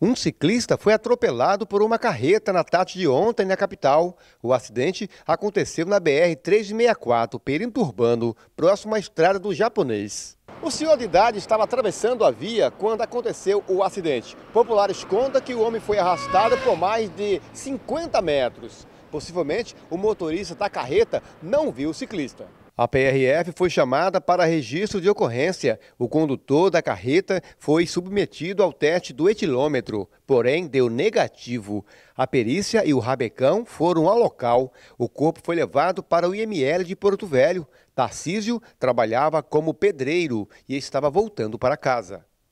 Um ciclista foi atropelado por uma carreta na tarde de ontem na capital. O acidente aconteceu na BR-364, perímetro urbano, próximo à estrada do Japonês. O senhor de idade estava atravessando a via quando aconteceu o acidente. Populares contam que o homem foi arrastado por mais de 50 metros. Possivelmente, o motorista da carreta não viu o ciclista. A PRF foi chamada para registro de ocorrência. O condutor da carreta foi submetido ao teste do etilômetro, porém deu negativo. A perícia e o rabecão foram ao local. O corpo foi levado para o IML de Porto Velho. Tarcísio trabalhava como pedreiro e estava voltando para casa.